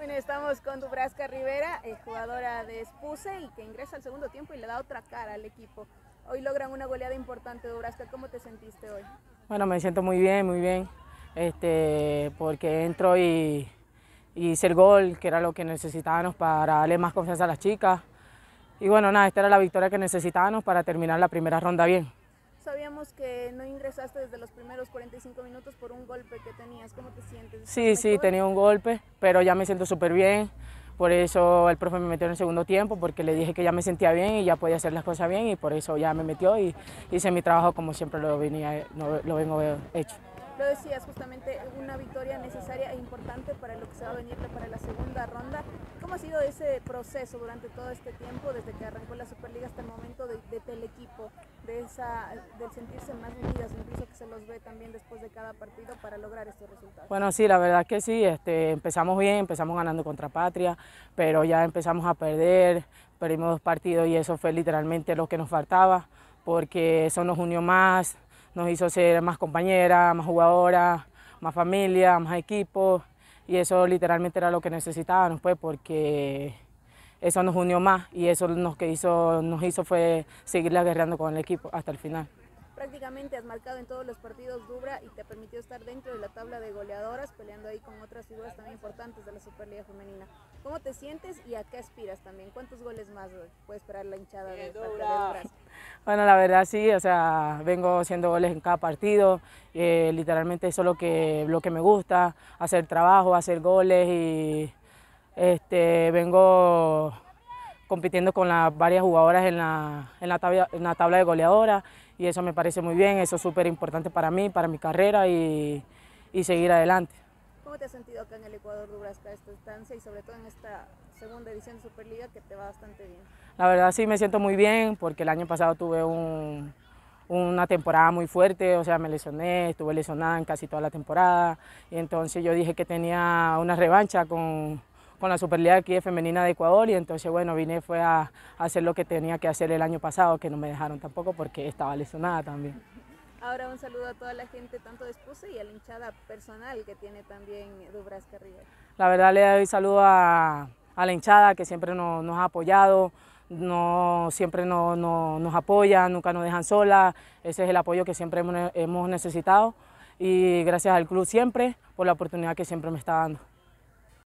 Bueno, estamos con Dubraska Rivera, eh, jugadora de Espuse y que ingresa al segundo tiempo y le da otra cara al equipo. Hoy logran una goleada importante, Dubraska, ¿Cómo te sentiste hoy? Bueno, me siento muy bien, muy bien, este, porque entro y, y hice el gol, que era lo que necesitábamos para darle más confianza a las chicas. Y bueno, nada, esta era la victoria que necesitábamos para terminar la primera ronda bien sabíamos que no ingresaste desde los primeros 45 minutos por un golpe que tenías. ¿Cómo te sientes? Sí, sí, tenía un golpe, pero ya me siento súper bien. Por eso el profe me metió en el segundo tiempo, porque le dije que ya me sentía bien y ya podía hacer las cosas bien, y por eso ya me metió y hice mi trabajo como siempre lo, venía, lo vengo hecho lo decías justamente, una victoria necesaria e importante para lo que se va a venir para la segunda ronda. ¿Cómo ha sido ese proceso durante todo este tiempo, desde que arrancó la Superliga hasta el momento de, de de sentirse más unidas, incluso que se los ve también después de cada partido para lograr este resultado? Bueno, sí, la verdad que sí, este, empezamos bien, empezamos ganando contra Patria, pero ya empezamos a perder, perdimos dos partidos y eso fue literalmente lo que nos faltaba, porque eso nos unió más, nos hizo ser más compañera, más jugadora, más familia, más equipo y eso literalmente era lo que necesitábamos, pues, porque eso nos unió más y eso nos, que hizo, nos hizo fue seguir guerreando con el equipo hasta el final prácticamente has marcado en todos los partidos Dubra y te permitió estar dentro de la tabla de goleadoras, peleando ahí con otras figuras también importantes de la Superliga Femenina. ¿Cómo te sientes y a qué aspiras también? ¿Cuántos goles más puede esperar la hinchada de, Dubra? Bueno, la verdad sí, o sea, vengo haciendo goles en cada partido, eh, literalmente eso es lo que, lo que me gusta, hacer trabajo, hacer goles y este, vengo compitiendo con las varias jugadoras en la, en la, tabla, en la tabla de goleadora y eso me parece muy bien, eso es súper importante para mí, para mi carrera y, y, seguir adelante. ¿Cómo te has sentido acá en el Ecuador durante esta estancia y sobre todo en esta segunda edición de Superliga que te va bastante bien? La verdad sí me siento muy bien porque el año pasado tuve un, una temporada muy fuerte, o sea, me lesioné, estuve lesionada en casi toda la temporada y entonces yo dije que tenía una revancha con con la Superliga aquí Femenina de Ecuador y entonces bueno, vine fue a, hacer lo que tenía que hacer el año pasado, que no me dejaron tampoco porque estaba lesionada también. Ahora un saludo a toda la gente, tanto de Esposa y a la hinchada personal que tiene también Dubras River. La verdad le doy saludo a, la hinchada que siempre nos, ha apoyado, no, siempre nos apoya, nunca nos dejan sola. ese es el apoyo que siempre hemos necesitado y gracias al club siempre por la oportunidad que siempre me está dando.